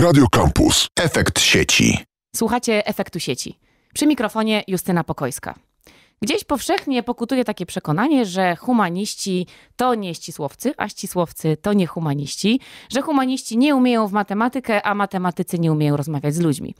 Radio Campus. Efekt sieci. Słuchacie efektu sieci. Przy mikrofonie Justyna Pokojska. Gdzieś powszechnie pokutuje takie przekonanie, że humaniści to nie ścisłowcy, a ścisłowcy to nie humaniści, że humaniści nie umieją w matematykę, a matematycy nie umieją rozmawiać z ludźmi.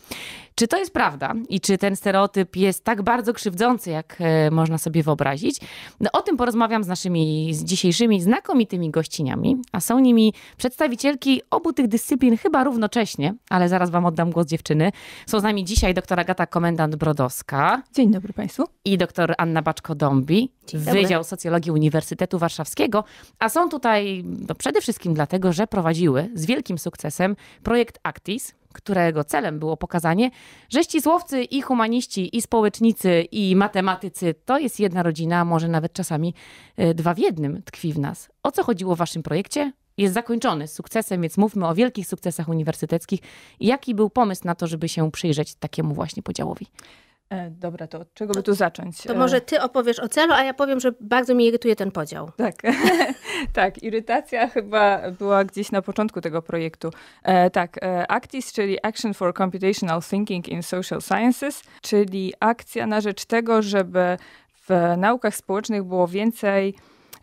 Czy to jest prawda i czy ten stereotyp jest tak bardzo krzywdzący, jak e, można sobie wyobrazić? No, o tym porozmawiam z naszymi z dzisiejszymi znakomitymi gościniami, a są nimi przedstawicielki obu tych dyscyplin chyba równocześnie, ale zaraz wam oddam głos dziewczyny. Są z nami dzisiaj doktor Agata Komendant-Brodowska. Dzień dobry Państwu. I doktor Anna Baczko-Dąbi, Wydział Socjologii Uniwersytetu Warszawskiego, a są tutaj no, przede wszystkim dlatego, że prowadziły z wielkim sukcesem projekt Actis, którego celem było pokazanie, że ścisłowcy i humaniści, i społecznicy, i matematycy to jest jedna rodzina, może nawet czasami e, dwa w jednym tkwi w nas. O co chodziło w waszym projekcie? Jest zakończony z sukcesem, więc mówmy o wielkich sukcesach uniwersyteckich. Jaki był pomysł na to, żeby się przyjrzeć takiemu właśnie podziałowi? E, dobra, to od czego by tu zacząć? To e, może ty opowiesz o celu, a ja powiem, że bardzo mi irytuje ten podział. Tak, tak. Irytacja chyba była gdzieś na początku tego projektu. E, tak, e, ACTIS, czyli Action for Computational Thinking in Social Sciences, czyli akcja na rzecz tego, żeby w naukach społecznych było więcej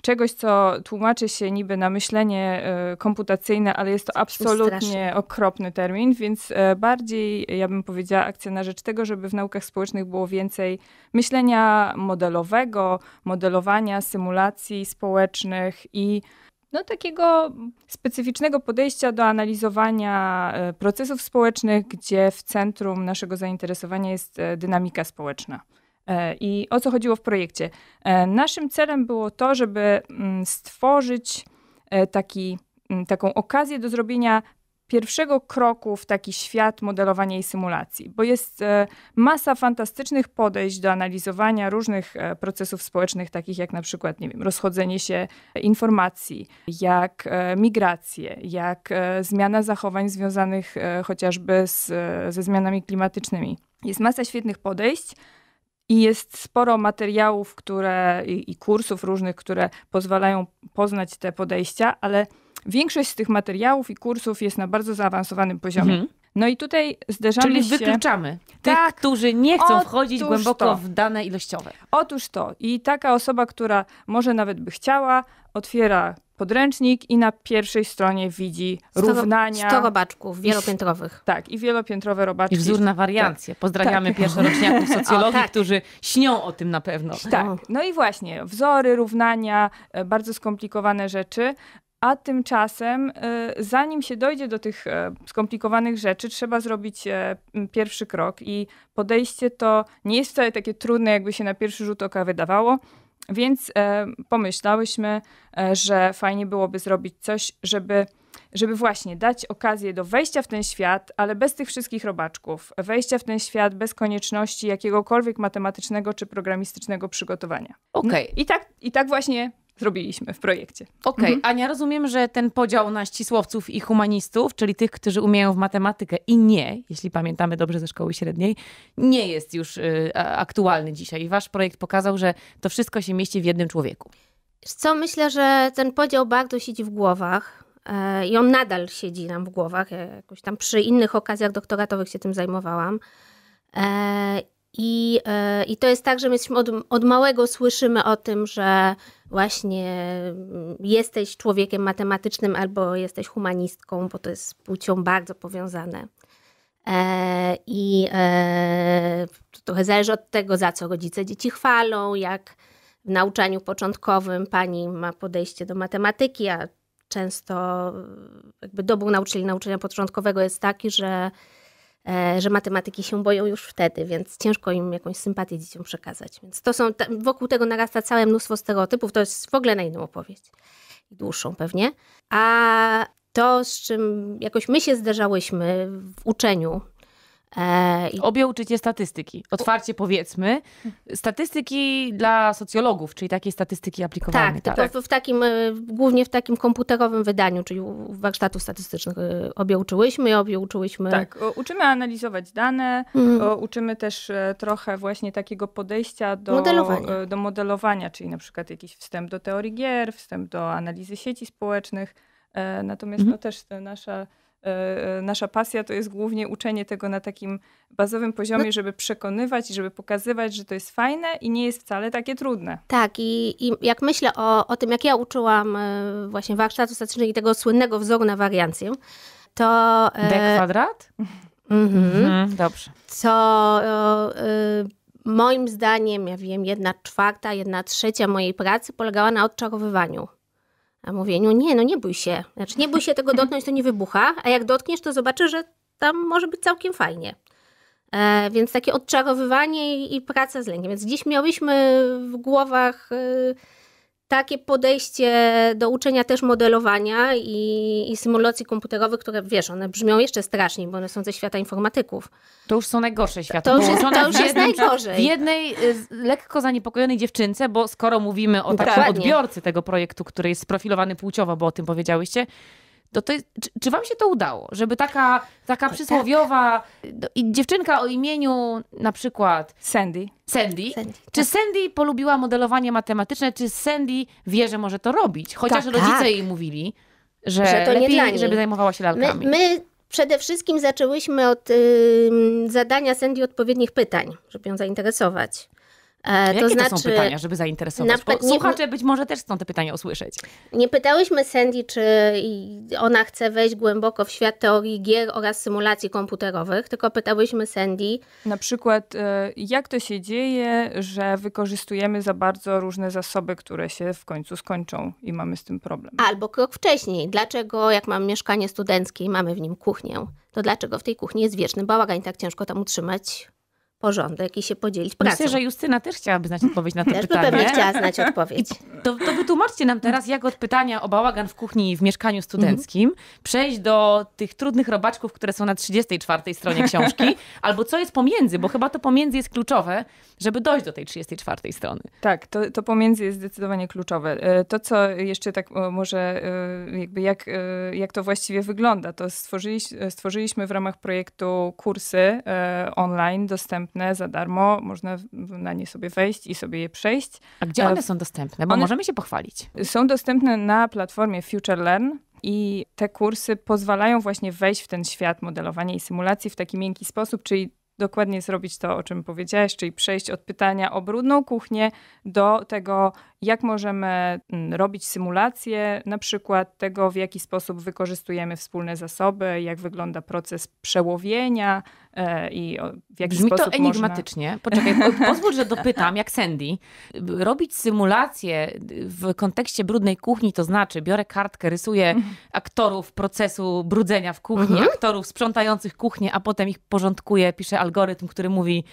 czegoś, co tłumaczy się niby na myślenie e, komputacyjne, ale jest to absolutnie okropny termin, więc e, bardziej e, ja bym powiedziała akcja na rzecz tego, żeby w naukach społecznych było więcej myślenia modelowego, modelowania, symulacji społecznych i no, takiego specyficznego podejścia do analizowania procesów społecznych, gdzie w centrum naszego zainteresowania jest dynamika społeczna. E, I o co chodziło w projekcie? E, naszym celem było to, żeby mm, stworzyć e, taki, mm, taką okazję do zrobienia pierwszego kroku w taki świat modelowania i symulacji, bo jest masa fantastycznych podejść do analizowania różnych procesów społecznych, takich jak na przykład, nie wiem, rozchodzenie się informacji, jak migracje, jak zmiana zachowań związanych chociażby z, ze zmianami klimatycznymi. Jest masa świetnych podejść, i jest sporo materiałów, które i, i kursów różnych, które pozwalają poznać te podejścia, ale większość z tych materiałów i kursów jest na bardzo zaawansowanym poziomie. Mhm. No i tutaj zderzamy Czyli się... Czyli wykluczamy tak, tych, którzy nie chcą wchodzić głęboko to. w dane ilościowe. Otóż to. I taka osoba, która może nawet by chciała, otwiera podręcznik i na pierwszej stronie widzi 100, równania. robaczków wielopiętrowych. tak, i wielopiętrowe robaczki. I wzór na wariancję. Tak. Pozdrawiamy tak. pierwszoroczniaków socjologii, o, tak. którzy śnią o tym na pewno. Tak, no i właśnie, wzory, równania, e, bardzo skomplikowane rzeczy. A tymczasem, e, zanim się dojdzie do tych e, skomplikowanych rzeczy, trzeba zrobić pierwszy krok. I podejście to nie jest wcale takie trudne, jakby się na pierwszy rzut oka wydawało więc e, pomyślałyśmy, e, że fajnie byłoby zrobić coś, żeby, żeby właśnie dać okazję do wejścia w ten świat, ale bez tych wszystkich robaczków. Wejścia w ten świat bez konieczności jakiegokolwiek matematycznego czy programistycznego przygotowania. Okej. Okay. I, tak, I tak właśnie zrobiliśmy w projekcie. Okej, okay. mhm. Ania, rozumiem, że ten podział na ścisłowców i humanistów, czyli tych, którzy umieją w matematykę i nie, jeśli pamiętamy dobrze ze szkoły średniej, nie jest już y, aktualny dzisiaj. Wasz projekt pokazał, że to wszystko się mieści w jednym człowieku. Co myślę, że ten podział bardzo siedzi w głowach. E, I on nadal siedzi nam w głowach. Ja jakoś tam przy innych okazjach doktoratowych się tym zajmowałam. E, i, e, I to jest tak, że my jesteśmy od, od małego słyszymy o tym, że właśnie mm, jesteś człowiekiem matematycznym albo jesteś humanistką, bo to jest z płcią bardzo powiązane. E, I e, trochę zależy od tego, za co rodzice dzieci chwalą, jak w nauczaniu początkowym pani ma podejście do matematyki, a często jakby dobór nauczycieli nauczania początkowego jest taki, że E, że matematyki się boją już wtedy, więc ciężko im jakąś sympatię dzieciom przekazać. Więc to są, wokół tego narasta całe mnóstwo stereotypów, to jest w ogóle na inną opowieść. Dłuższą pewnie. A to, z czym jakoś my się zderzałyśmy w uczeniu E, I... Objął cię statystyki. Otwarcie powiedzmy. Statystyki dla socjologów, czyli takie statystyki aplikowane. Tak, tak. w takim, e, głównie w takim komputerowym wydaniu, czyli warsztatów statystycznych e, obie uczyłyśmy. Tak, uczymy analizować dane, mm. uczymy też trochę właśnie takiego podejścia do modelowania. do modelowania, czyli na przykład jakiś wstęp do teorii gier, wstęp do analizy sieci społecznych. Natomiast mm. no, też nasza E, e, nasza pasja to jest głównie uczenie tego na takim bazowym poziomie, no, żeby przekonywać, i żeby pokazywać, że to jest fajne i nie jest wcale takie trudne. Tak, i, i jak myślę o, o tym, jak ja uczyłam e, właśnie warsztatu statycznych i tego słynnego wzoru na wariancję, to... D kwadrat? Mhm. mhm dobrze. Co Y moim zdaniem, ja wiem, jedna czwarta, jedna trzecia mojej pracy polegała na odczarowywaniu mówieniu, no nie, no nie bój się. Znaczy nie bój się tego mhm. dotknąć, to nie wybucha, a jak dotkniesz, to zobaczysz, że tam może być całkiem fajnie. E, więc takie odczarowywanie i, i praca z lękiem. Więc gdzieś miałyśmy w głowach... E, takie podejście do uczenia też modelowania i, i, symulacji komputerowych, które wiesz, one brzmią jeszcze straszniej, bo one są ze świata informatyków. To już są najgorsze światy. To już jest, to już jest najgorzej. W jednej y, lekko zaniepokojonej dziewczynce, bo skoro mówimy o takim Dokładnie. odbiorcy tego projektu, który jest sprofilowany płciowo, bo o tym powiedziałyście, to to jest, czy, czy, wam się to udało, żeby taka, taka tak. przysłowiowa do, no dziewczynka o imieniu na przykład Sandy. Sandy. Sandy czy tak. Sandy polubiła modelowanie matematyczne, czy Sandy wie, że może to robić? Chociaż tak, rodzice tak. jej mówili, że, że to lepiej, nie żeby zajmowała się lalkami. My, my przede wszystkim zaczęłyśmy od y, zadania Sandy odpowiednich pytań, żeby ją zainteresować. E, Jakie to, znaczy, to są pytania, żeby zainteresować? Przykład, Słuchacze być może też chcą te pytania usłyszeć. Nie pytałyśmy Sandy, czy ona chce wejść głęboko w świat teorii gier oraz symulacji komputerowych, tylko pytałyśmy Sandy. Na przykład, e, jak to się dzieje, że wykorzystujemy za bardzo różne zasoby, które się w końcu skończą i mamy z tym problem? Albo krok wcześniej. Dlaczego, jak mam mieszkanie studenckie i mamy w nim kuchnię, to dlaczego w tej kuchni jest wieczny bałagan i tak ciężko tam utrzymać porządek i się podzielić pracą. Myślę, że Justyna też chciałaby znać odpowiedź na to też pytanie. Też pewnie chciała znać odpowiedź. to, to wytłumaczcie nam teraz, jak od pytania o bałagan w kuchni i w mieszkaniu studenckim przejść do tych trudnych robaczków, które są na 34 stronie książki, albo co jest pomiędzy, bo chyba to pomiędzy jest kluczowe, żeby dojść do tej 34 strony. Tak, to, to pomiędzy jest zdecydowanie kluczowe. E, to, co jeszcze tak e, może, e, jakby jak, jak to właściwie wygląda, to stworzyliśmy, stworzyliśmy w ramach projektu kursy online dostępne dostępne za darmo, można na nie sobie wejść i sobie je przejść. A gdzie one e, są dostępne? Bo one możemy się pochwalić. Są dostępne na platformie FutureLearn. I te kursy pozwalają właśnie wejść w ten świat modelowania i symulacji w taki miękki sposób, czyli dokładnie zrobić to, o czym powiedziałaś, czyli przejść od pytania o brudną kuchnię do tego, jak możemy mm, robić symulacje, na przykład tego, w jaki sposób wykorzystujemy wspólne zasoby, jak wygląda proces przełowienia e, i w jaki Brzmi sposób to enigmatycznie. Można... Poczekaj, pozwól, że dopytam, jak Sandy. Robić symulacje w kontekście brudnej kuchni, to znaczy biorę kartkę, rysuję mhm. aktorów procesu brudzenia w kuchni, mhm. aktorów sprzątających kuchnię, a potem ich porządkuję, piszę algorytm, który mówi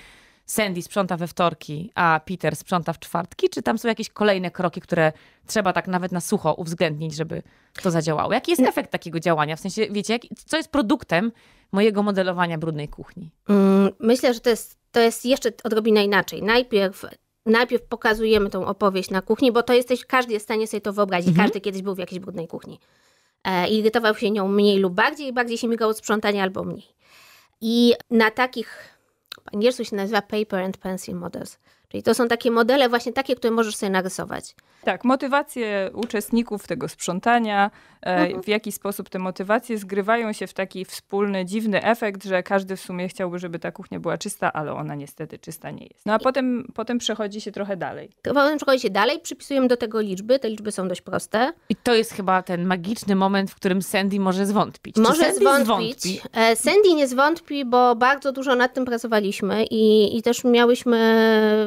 Sandy sprząta we wtorki, a Peter sprząta w czwartki? Czy tam są jakieś kolejne kroki, które trzeba tak nawet na sucho uwzględnić, żeby to zadziałało? Jaki jest efekt takiego działania? W sensie, wiecie, jak, co jest produktem mojego modelowania brudnej kuchni? Mm, myślę, że to jest, to jest jeszcze odrobinę inaczej. Najpierw najpierw pokazujemy tą opowieść na kuchni, bo to jesteś, każdy jest w stanie sobie to wyobrazić. Mhm. Każdy kiedyś był w jakiejś brudnej kuchni. E, irytował się nią mniej lub bardziej, bardziej się migał od sprzątania albo mniej. I na takich po angielsku się nazywa Paper and Pencil Models. Czyli to są takie modele, właśnie takie, które możesz sobie narysować. Tak, motywacje uczestników tego sprzątania, e, mhm. w jaki sposób te motywacje zgrywają się w taki wspólny, dziwny efekt, że każdy w sumie chciałby, żeby ta kuchnia była czysta, ale ona niestety czysta nie jest. No a I... potem, potem przechodzi się trochę dalej. Potem przechodzi się dalej, przypisujemy do tego liczby, te liczby są dość proste. I to jest chyba ten magiczny moment, w którym Sandy może zwątpić. Może Sandy zwątpić. Zwątpi? E, Sandy nie zwątpi, bo bardzo dużo nad tym pracowaliśmy i, i też miałyśmy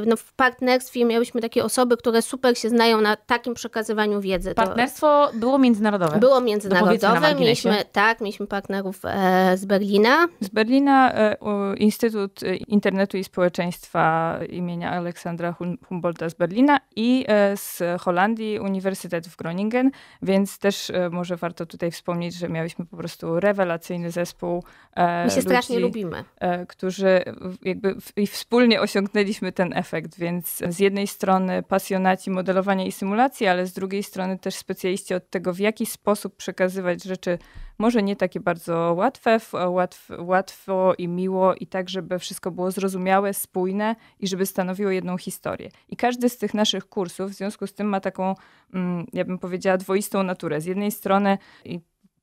no w partnerstwie miałyśmy takie osoby, które super się znają na takim przekazywaniu wiedzy. Partnerstwo to... było międzynarodowe. Było międzynarodowe. Mieliśmy, tak, mieliśmy partnerów e, z Berlina. Z Berlina e, Instytut e, Internetu i Społeczeństwa imienia Aleksandra Humboldta z Berlina i e, z Holandii Uniwersytet w Groningen, więc też e, może warto tutaj wspomnieć, że miałyśmy po prostu rewelacyjny zespół. E, My się ludzi, strasznie lubimy. którzy jakby w, i wspólnie osiągnęliśmy ten efekt efekt, więc z jednej strony pasjonaci modelowania i symulacji, ale z drugiej strony też specjaliści od tego, w jaki sposób przekazywać rzeczy, może nie takie bardzo łatwe, łatw, łatwo i miło, i tak, żeby wszystko było zrozumiałe, spójne i żeby stanowiło jedną historię. I każdy z tych naszych kursów w związku z tym ma taką, mm, ja bym powiedziała, dwoistą naturę. Z jednej strony,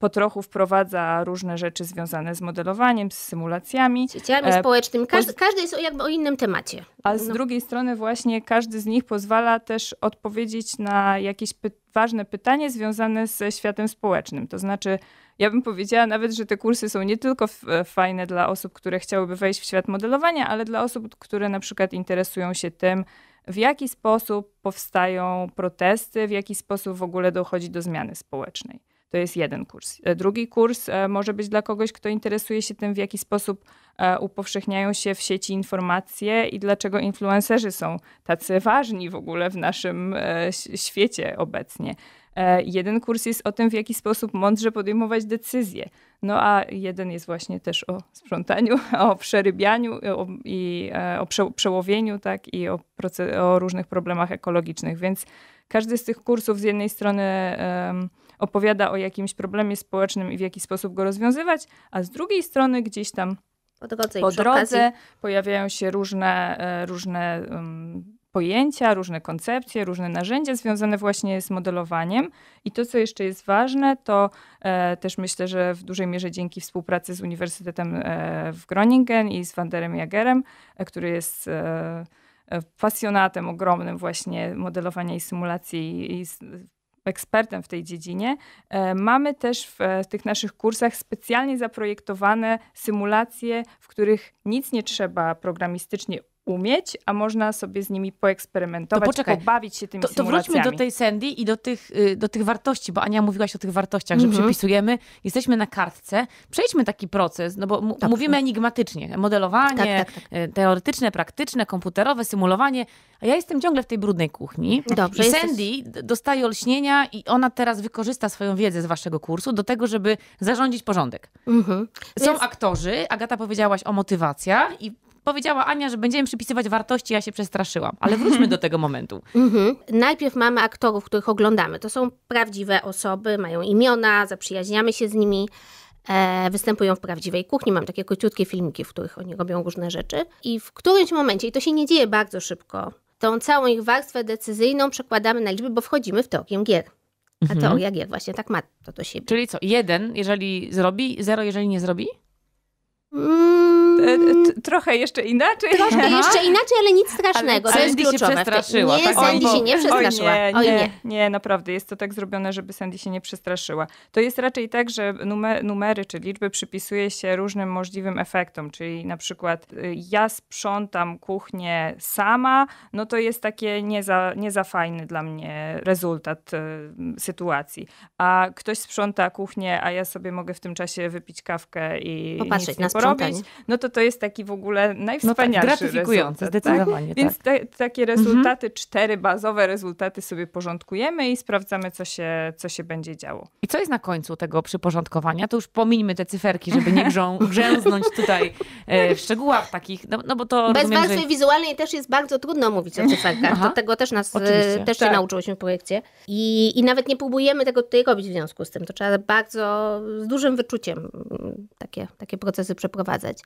po trochu wprowadza różne rzeczy związane z modelowaniem, z symulacjami. Z sieciami e, społecznymi. Każdy, każdy jest o, jakby o innym temacie. A z no. drugiej strony właśnie każdy z nich pozwala też odpowiedzieć na jakieś py ważne pytanie związane ze światem społecznym. To znaczy, ja bym powiedziała nawet, że te kursy są nie tylko e, fajne dla osób, które chciałyby wejść w świat modelowania, ale dla osób, które na przykład interesują się tym, w jaki sposób powstają protesty, w jaki sposób w ogóle dochodzi do zmiany społecznej. To jest jeden kurs. E, drugi kurs e, może być dla kogoś, kto interesuje się tym, w jaki sposób e, upowszechniają się w sieci informacje i dlaczego influencerzy są tacy ważni w ogóle w naszym świecie obecnie. Jeden kurs jest o tym, w jaki sposób mądrze podejmować decyzje. No a jeden jest właśnie też o sprzątaniu, o przerybianiu i o przełowieniu, tak, i o, proces, o różnych problemach ekologicznych. Więc każdy z tych kursów z jednej strony. Um, opowiada o jakimś problemie społecznym i w jaki sposób go rozwiązywać, a z drugiej strony gdzieś tam po drodze, po drodze pojawiają się różne, e, różne um, pojęcia, różne koncepcje, różne narzędzia związane właśnie z modelowaniem. I to, co jeszcze jest ważne, to e, też myślę, że w dużej mierze dzięki współpracy z Uniwersytetem e, w Groningen i z Wanderem Jagerem, e, który jest e, e, pasjonatem ogromnym właśnie modelowania i symulacji i ekspertem w tej dziedzinie. E, mamy też w tych naszych kursach specjalnie zaprojektowane symulacje, w których nic nie trzeba programistycznie umieć, a można sobie z nimi poeksperymentować, to poczekaj, pobawić się tymi to, to wróćmy do tej Sandy i do tych, y, do tych wartości, bo Ania mówiłaś o tych wartościach, mm -hmm. że mhm. przepisujemy, jesteśmy na kartce, przejdźmy taki proces, no bo tak, mówimy enigmatycznie, modelowanie, tak, tak, tak. Y, teoretyczne, praktyczne, komputerowe, symulowanie, a ja jestem ciągle w tej brudnej kuchni Dobrze, i Sandy dostaje olśnienia i ona teraz wykorzysta swoją wiedzę z waszego kursu do tego, żeby zarządzić porządek. Mm -hmm. Są Jest... aktorzy, Agata powiedziałaś o motywacjach i Powiedziała Ania, że będziemy przypisywać wartości, ja się przestraszyłam. Ale wróćmy do tego momentu. Mhm. Najpierw mamy aktorów, których oglądamy. To są prawdziwe osoby, mają imiona, zaprzyjaźniamy się z nimi. E, występują w prawdziwej kuchni. Mam takie króciutkie filmiki, w których oni robią różne rzeczy. I w którymś momencie, i to się nie dzieje bardzo szybko, tą całą ich warstwę decyzyjną przekładamy na liczby, bo wchodzimy w teorię gier. A mhm. teoria gier właśnie tak ma to do siebie. Czyli co, jeden, jeżeli zrobi, zero, jeżeli nie zrobi? Mm E, e, trochę jeszcze inaczej. Trochę Aha. jeszcze inaczej, ale nic strasznego. Ale, to jest Się przestraszyła, nie, tak? Sandy się nie przestraszyła. Oj, nie, Oj, nie, nie. nie, naprawdę. Jest to tak zrobione, żeby Sandy się nie przestraszyła. To jest raczej tak, że numer, numery czy liczby przypisuje się różnym możliwym efektom, czyli na przykład y, ja sprzątam kuchnię sama, no to jest takie nie za, nie za fajny dla mnie rezultat y, sytuacji. A ktoś sprząta kuchnię, a ja sobie mogę w tym czasie wypić kawkę i Popatrzeć nic nie porobić to to jest taki w ogóle najwspanialszy no tak, gratyfikujący, rezultat, tak? zdecydowanie. Tak? Więc te, takie mhm. rezultaty, mhm. cztery bazowe rezultaty sobie porządkujemy i sprawdzamy, co się, co się będzie działo. I co jest na końcu tego przyporządkowania? To już pomińmy te cyferki, żeby nie grzą, grzęznąć tutaj e, w szczegółach takich, no, no bo to... Bez rozumiem, warstwy że... wizualnej też jest bardzo trudno mówić o mhm. cyferkach. Do tego też nas, e, Oczywiście. też tak. się nauczyłyśmy w projekcie. I, I nawet nie próbujemy tego tutaj robić w związku z tym. To trzeba bardzo, z dużym wyczuciem mm, takie, takie procesy przeprowadzać.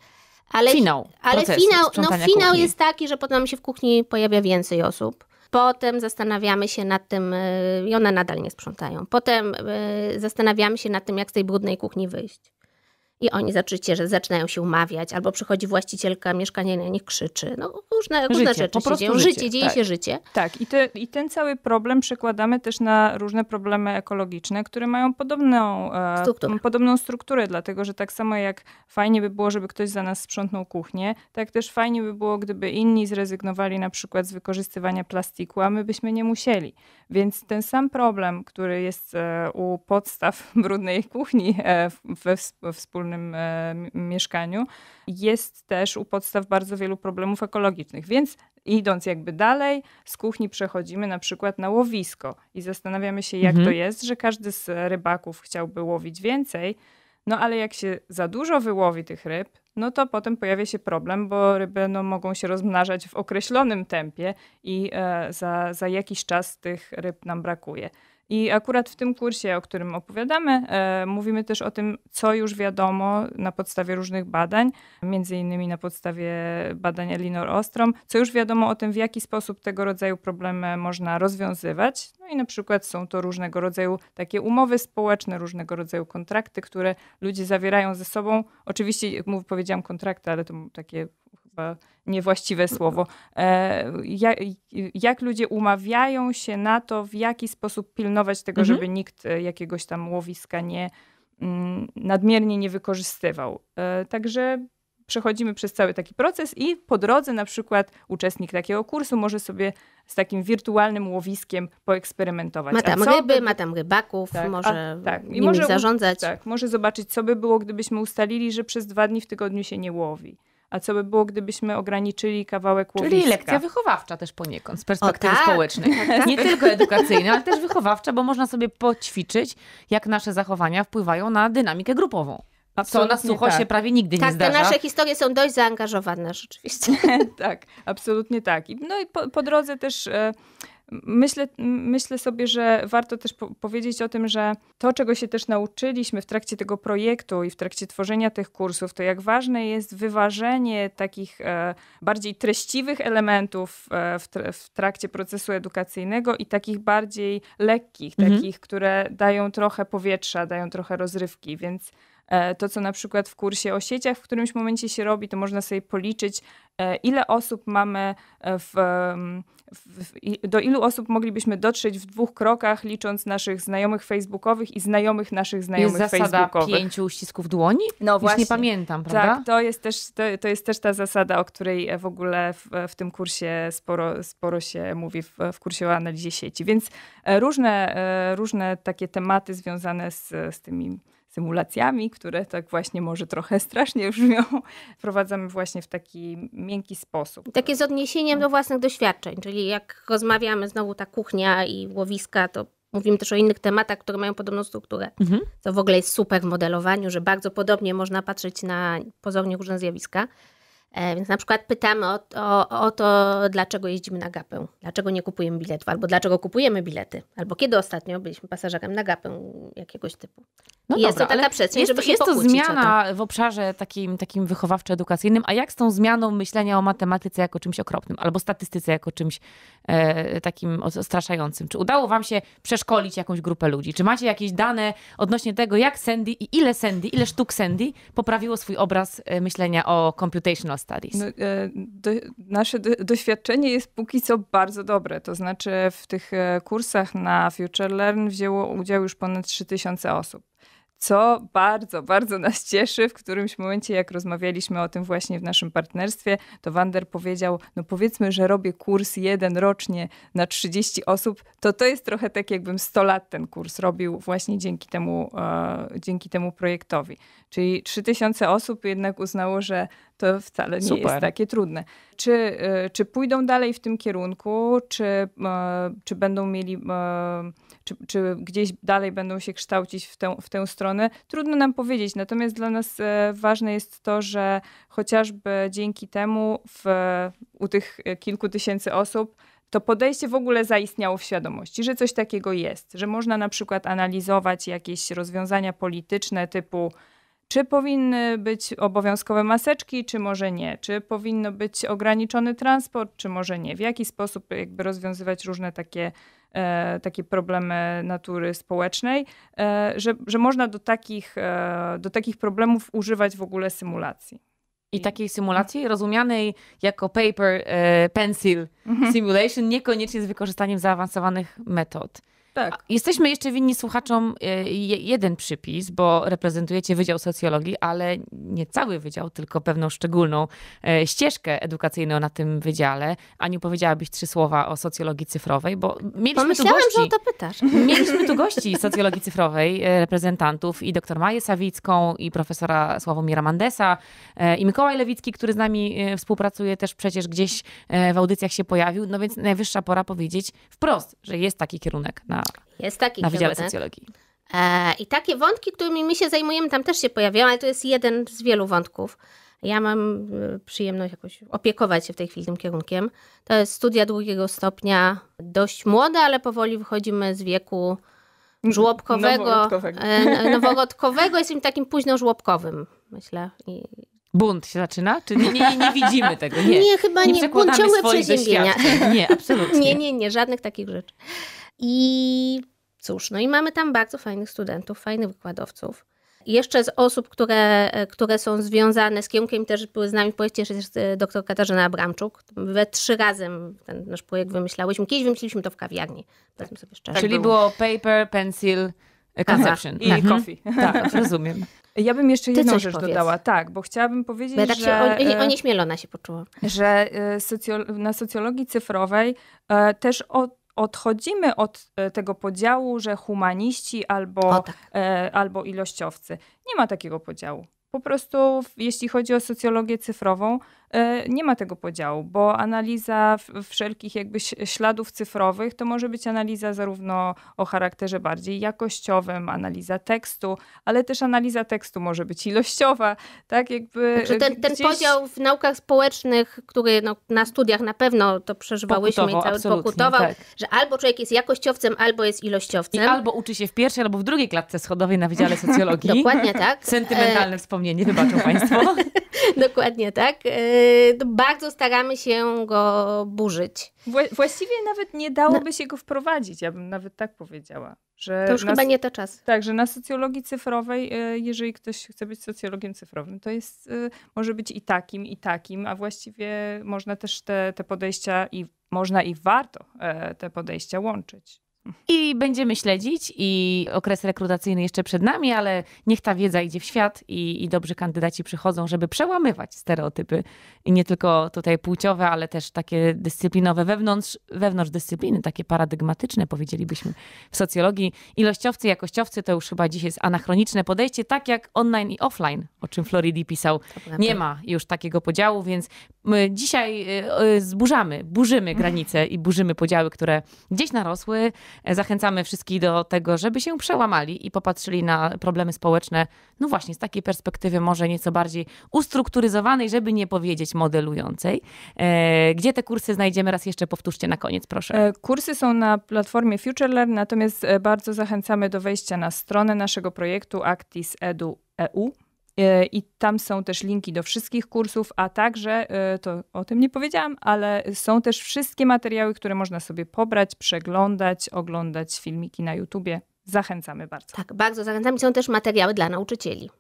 Ale, finał. Ale finał, no, finał jest taki, że potem się w kuchni pojawia więcej osób. Potem zastanawiamy się nad tym, e, i one nadal nie sprzątają. Potem e, zastanawiamy się nad tym, jak z tej brudnej kuchni wyjść i oni zaczycie, że zaczynają się umawiać, albo przychodzi właścicielka mieszkania i na nich krzyczy. No różne, życie, różne rzeczy się dzieją. Życie, życie dzieje tak. się życie. Tak, I, te, i ten cały problem przekładamy też na różne problemy ekologiczne, które mają podobną, e, Strukturę. podobną strukturę, dlatego że tak samo jak fajnie by było, żeby ktoś za nas sprzątnął kuchnię, tak też fajnie by było, gdyby inni zrezygnowali na przykład z wykorzystywania plastiku, a my byśmy nie musieli. Więc ten sam problem, który jest e, u podstaw brudnej kuchni e, we, we wspólnocie, wspólnym e, mieszkaniu, jest też u podstaw bardzo wielu problemów ekologicznych. Więc idąc jakby dalej, z kuchni przechodzimy na przykład na łowisko i zastanawiamy się, jak mhm. to jest, że każdy z rybaków chciałby łowić więcej, no ale jak się za dużo wyłowi tych ryb, no to potem pojawia się problem, bo ryby no, mogą się rozmnażać w określonym tempie i e, za, za jakiś czas tych ryb nam brakuje. I akurat w tym kursie, o którym opowiadamy, e, mówimy też o tym, co już wiadomo na podstawie różnych badań, między innymi na podstawie badań Elinor Ostrom, co już wiadomo o tym, w jaki sposób tego rodzaju problemy można rozwiązywać. No i na przykład są to różnego rodzaju takie umowy społeczne, różnego rodzaju kontrakty, które ludzie zawierają ze sobą. Oczywiście, jak mówię, powiedziałam kontrakty, ale to takie chyba e, niewłaściwe słowo. E, jak, jak ludzie umawiają się na to, w jaki sposób pilnować tego, mhm. żeby nikt e, jakiegoś tam łowiska nie mm, nadmiernie nie wykorzystywał. Także przechodzimy przez cały taki proces i po drodze na przykład uczestnik takiego kursu może sobie z takim wirtualnym łowiskiem poeksperymentować. Ma tam ryby, by... ma tam rybaków, tak, może a, tak. I może zarządzać. Tak, może zobaczyć, co by było, gdybyśmy ustalili, że przez dwa dni w tygodniu się nie łowi. A co by było, gdybyśmy ograniczyli kawałek łowiska? Czyli lekcja wychowawcza też poniekąd, z perspektywy tak. społecznej. Tak, tak. Nie tylko edukacyjna, ale też wychowawcza, bo można sobie poćwiczyć, jak nasze zachowania wpływają na dynamikę grupową. co na sucho tak. się prawie nigdy tak, nie zdarza. Tak, te nasze historie są dość zaangażowane rzeczywiście. tak, absolutnie tak. I, no i po, po drodze też e, Myślę, myślę sobie, że warto też po powiedzieć o tym, że to, czego się też nauczyliśmy w trakcie tego projektu i w trakcie tworzenia tych kursów, to jak ważne jest wyważenie takich e, bardziej treściwych elementów e, w, tra w, trakcie procesu edukacyjnego i takich bardziej lekkich, mhm. takich, które dają trochę powietrza, dają trochę rozrywki, więc e, to, co na przykład w kursie o sieciach w którymś momencie się robi, to można sobie policzyć, E, ile osób mamy e, mm, w, w, do ilu osób moglibyśmy dotrzeć w dwóch krokach, licząc naszych znajomych facebookowych i znajomych naszych znajomych jest zasada facebookowych. pięciu uścisków dłoni? No Już właśnie. nie pamiętam, tak, prawda? Tak, to jest też, to, to, jest też ta zasada, o której e, w ogóle w, w tym kursie sporo, sporo się mówi, w, w kursie o analizie sieci. Więc różne, różne takie tematy związane z, z tymi stymulacjami, które tak właśnie może trochę strasznie brzmią, wprowadzamy właśnie w taki miękki sposób. Takie z odniesieniem no. do własnych doświadczeń, czyli jak rozmawiamy, znowu ta kuchnia i łowiska, to Mówimy też o innych tematach, które mają podobną strukturę, mhm. w ogóle jest super w modelowaniu, że bardzo podobnie można patrzeć na pozornie różne zjawiska. E, więc na przykład pytamy o, o, o, to, dlaczego jeździmy na gapę, dlaczego nie kupujemy biletów, albo dlaczego kupujemy bilety, albo kiedy ostatnio byliśmy pasażerem na gapę jakiegoś typu. No jest dobra, to taka przestrzeń, jest, żeby się Jest to zmiana to. w obszarze takim, takim wychowawczo-edukacyjnym, a jak z tą zmianą myślenia o matematyce jako czymś okropnym, albo statystyce jako czymś e, takim odstraszającym? Czy udało wam się przeszkolić jakąś grupę ludzi? Czy macie jakieś dane odnośnie tego, jak Sandy i ile Sandy, ile sztuk Sandy poprawiło swój obraz e, myślenia o computational studies? No, e, do, nasze do, doświadczenie jest póki co bardzo dobre, to znaczy w tych e, kursach na Future Learn wzięło udział już ponad 3000 osób co bardzo, bardzo nas cieszy. W którymś momencie, jak rozmawialiśmy o tym właśnie w naszym partnerstwie, to Wander powiedział, no powiedzmy, że robię kurs jeden rocznie na 30 osób, to to jest trochę tak, jakbym 100 lat ten kurs robił właśnie dzięki temu, e, dzięki temu projektowi. Czyli 3000 osób jednak uznało, że to wcale nie Super. jest takie trudne. Czy, y, czy pójdą dalej w tym kierunku, czy, y, czy będą mieli, y, czy, czy gdzieś dalej będą się kształcić w tę, w tę stronę, trudno nam powiedzieć. Natomiast dla nas ważne jest to, że chociażby dzięki temu w, u tych kilku tysięcy osób to podejście w ogóle zaistniało w świadomości, że coś takiego jest, że można na przykład analizować jakieś rozwiązania polityczne typu czy powinny być obowiązkowe maseczki, czy może nie? Czy powinno być ograniczony transport, czy może nie? W jaki sposób jakby rozwiązywać różne takie, e, takie problemy natury społecznej, e, że, że można do takich, e, do takich problemów używać w ogóle symulacji? I takiej symulacji rozumianej jako paper, e, pencil mhm. simulation, niekoniecznie z wykorzystaniem zaawansowanych metod. Tak. Jesteśmy jeszcze winni słuchaczom e, jeden przypis, bo reprezentujecie Wydział Socjologii, ale nie cały wydział, tylko pewną szczególną e, ścieżkę edukacyjną na tym wydziale. Aniu, powiedziałabyś trzy słowa o socjologii cyfrowej, bo mieliśmy Pomyślałam, tu gości. że o to pytasz. Mieliśmy tu gości socjologii cyfrowej, e, reprezentantów i dr Maję Sawicką i profesora Sławomira Mandesa i Mikołaj Lewicki, który z nami współpracuje też przecież gdzieś w audycjach się pojawił, no więc najwyższa pora powiedzieć wprost, że jest taki kierunek na jest taki na Wydziale kierunek. Socjologii. E, I takie wątki, którymi my się zajmujemy, tam też się pojawiają, ale to jest jeden z wielu wątków. Ja mam e, przyjemność jakoś opiekować się w tej chwili tym kierunkiem. To jest studia długiego stopnia, dość młode, ale powoli wychodzimy z wieku żłobkowego, noworodkowego. E, noworodkowego. Jesteśmy takim późno żłobkowym, myślę. I Bunt się zaczyna? Czy nie, nie, nie widzimy tego? Nie, nie chyba nie. nie. Bunt ciągłe przeziębienia. Nie, absolutnie. Nie, nie, nie, żadnych takich rzeczy. I cóż, no i mamy tam bardzo fajnych studentów, fajnych wykładowców. Jeszcze z osób, które, które są związane z kierunkiem, też były z nami w projekcie, jest e, dr Katarzyna Abramczuk. We trzy razem ten nasz projekt wymyślałyśmy. Kiedyś wymyśliliśmy to w kawiarni, powiedzmy sobie szczerze. Tak, czyli było paper, pencil, Conception. I mhm. coffee. Tak, rozumiem. Ja bym jeszcze jedną rzecz powiedz. dodała, tak, bo chciałabym powiedzieć, ja tak że... Się onieśmielona e, się poczułam. Że e, na socjologii cyfrowej e, też od, odchodzimy od tego podziału, że humaniści albo, tak. e, albo ilościowcy. Nie ma takiego podziału. Po prostu, jeśli chodzi o socjologię cyfrową, E, nie ma tego podziału, bo analiza wszelkich jakby śladów cyfrowych to może być analiza zarówno o charakterze bardziej jakościowym, analiza tekstu, ale też analiza tekstu może być ilościowa, tak jakby... Znaczy ten, ten gdzieś... podział w naukach społecznych, który no, na studiach na pewno to przeżywałyśmy i cały pokutował, tak. że albo człowiek jest jakościowcem, albo jest ilościowcem. I albo uczy się w pierwszej, albo w drugiej klatce schodowej na Wydziale Socjologii. Dokładnie tak. Sentymentalne e, wspomnienie, wybaczą Państwo. Dokładnie tak. E, bardzo staramy się go burzyć. Właściwie nawet nie dałoby się go wprowadzić, ja bym nawet tak powiedziała. Że to już na, chyba nie to czas. Tak, że na socjologii cyfrowej, e, jeżeli ktoś chce być socjologiem cyfrowym, to jest, e, może być i takim, i takim, a właściwie można też te, te podejścia i można i warto te podejścia łączyć. I będziemy śledzić i okres rekrutacyjny jeszcze przed nami, ale niech ta wiedza idzie w świat i, i dobrzy kandydaci przychodzą, żeby przełamywać stereotypy i nie tylko tutaj płciowe, ale też takie dyscyplinowe wewnątrz, wewnątrz dyscypliny, takie paradygmatyczne powiedzielibyśmy w socjologii. Ilościowcy, jakościowcy to już chyba dziś jest anachroniczne podejście, tak jak online i offline, o czym Floridi pisał. Nie ma już takiego podziału, więc my dzisiaj y, y, zburzamy, burzymy granice i burzymy podziały, które gdzieś narosły E, zachęcamy wszystkich do tego, żeby się przełamali i popatrzyli na problemy społeczne, no właśnie, z takiej perspektywy może nieco bardziej ustrukturyzowanej, żeby nie powiedzieć modelującej. E, gdzie te kursy znajdziemy? Raz jeszcze powtórzcie na koniec, proszę. E, kursy są na platformie FutureLearn, natomiast bardzo zachęcamy do wejścia na stronę naszego projektu actisedu.eu E, I tam są też linki do wszystkich kursów, a także, e, to o tym nie powiedziałam, ale są też wszystkie materiały, które można sobie pobrać, przeglądać, oglądać filmiki na YouTubie. Zachęcamy bardzo. Tak, bardzo zachęcamy. Są też materiały dla nauczycieli.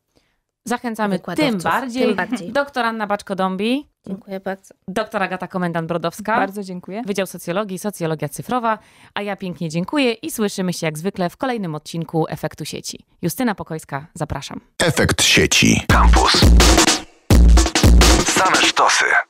Zachęcamy tym bardziej. tym bardziej. Doktor Anna Baczko-Dąbi. Dziękuję bardzo. Doktor Agata Komendant-Brodowska. Bardzo dziękuję. Wydział Socjologii, Socjologia Cyfrowa. A ja pięknie dziękuję i słyszymy się jak zwykle w kolejnym odcinku Efektu Sieci. Justyna Pokojska, zapraszam. Efekt Sieci. Campus. Same sztosy.